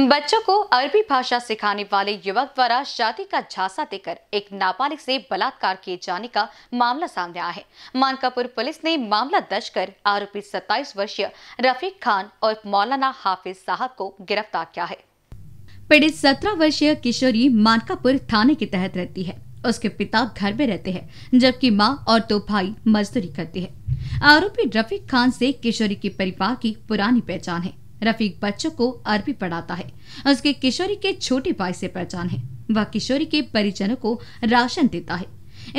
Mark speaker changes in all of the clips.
Speaker 1: बच्चों को अरबी भाषा सिखाने वाले युवक द्वारा शादी का झांसा देकर एक नाबालिग से बलात्कार किए जाने का मामला सामने आया है मानकापुर पुलिस ने मामला दर्ज कर आरोपी 27 वर्षीय रफीक खान और मौलाना हाफिज साहब को गिरफ्तार किया है पीड़ित सत्रह वर्षीय किशोरी मानकापुर थाने के तहत रहती है उसके पिता घर में रहते हैं जबकि माँ और दो तो भाई मजदूरी करते हैं आरोपी रफीक खान से किशोरी के परिवार की पुरानी पहचान है रफीक बच्चों को अरबी पढ़ाता है उसके किशोरी के छोटे भाई से पहचान है वह किशोरी के परिजनों को राशन देता है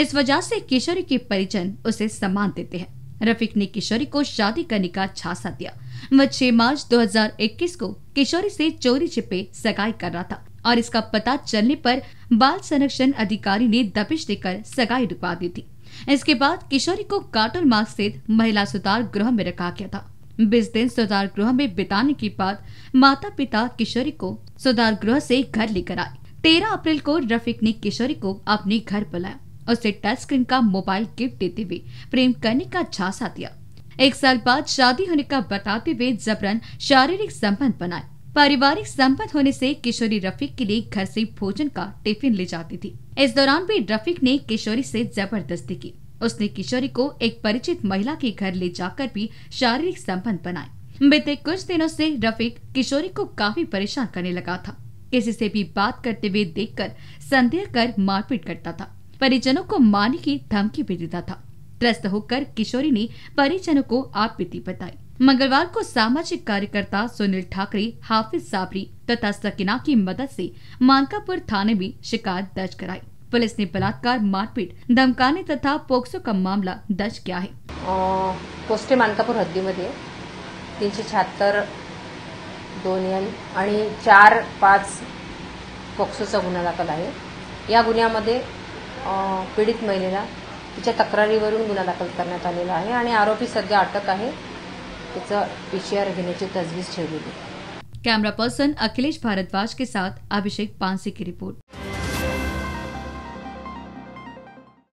Speaker 1: इस वजह से किशोरी के परिजन उसे सम्मान देते हैं रफीक ने किशोरी को शादी करने का झांसा दिया वह छह मार्च 2021 को किशोरी से चोरी छिपे सगाई कर रहा था और इसका पता चलने पर बाल संरक्षण अधिकारी ने दबिश देकर सगाई रुकवा दी थी इसके बाद किशोरी को कार्टून मार्ग स्थित महिला सुधार गृह में रखा गया था बीस दिन सुधार गृह में बिताने के बाद माता पिता किशोरी को सुधार गृह से घर लेकर आए तेरह अप्रैल को रफीक ने किशोरी को अपने घर बुलाया उसे टच स्क्रीन का मोबाइल गिफ्ट देते हुए प्रेम करने का झांसा दिया एक साल बाद शादी होने का बताते हुए जबरन शारीरिक संबंध बनाए पारिवारिक संबंध होने से किशोरी रफीक के लिए घर से भोजन का टिफिन ले जाती थी इस दौरान भी रफीक ने किशोरी से जबरदस्ती की उसने किशोरी को एक परिचित महिला के घर ले जाकर भी शारीरिक संबंध बनाए बीते कुछ दिनों से रफीक किशोरी को काफी परेशान करने लगा था किसी से भी बात करते हुए देखकर संदेह कर मारपीट करता था परिजनों को मारने की धमकी भी देता था त्रस्त होकर किशोरी ने परिजनों को आप बताई मंगलवार को सामाजिक कार्यकर्ता सुनील ठाकरे हाफिज साबरी तथा सकीना की मदद से मानकापुर थाने में शिकायत दर्ज कराई पुलिस ने बलात्कार मारपीट धमकाने तथा पोक्सो का मामला दर्ज किया है पोस्टे मानकापूर हद्दीमध्ये
Speaker 2: तीनशे शहात्तर दोन आणि चार पाच पोक्सोचा गुन्हा दाखल आहे या गुन्ह्यामध्ये पीडित महिलेला तिच्या तक्रारीवरून गुन्हा दाखल करण्यात आलेला आहे आणि आरोपी सध्या अटक आहे तिचा पी सी आर घेण्याची तजवीज ठेवलेली
Speaker 1: कॅमेरा पर्सन अखिलेश भारद्वाज के साथ अभिषेक पांसे की रिपोर्ट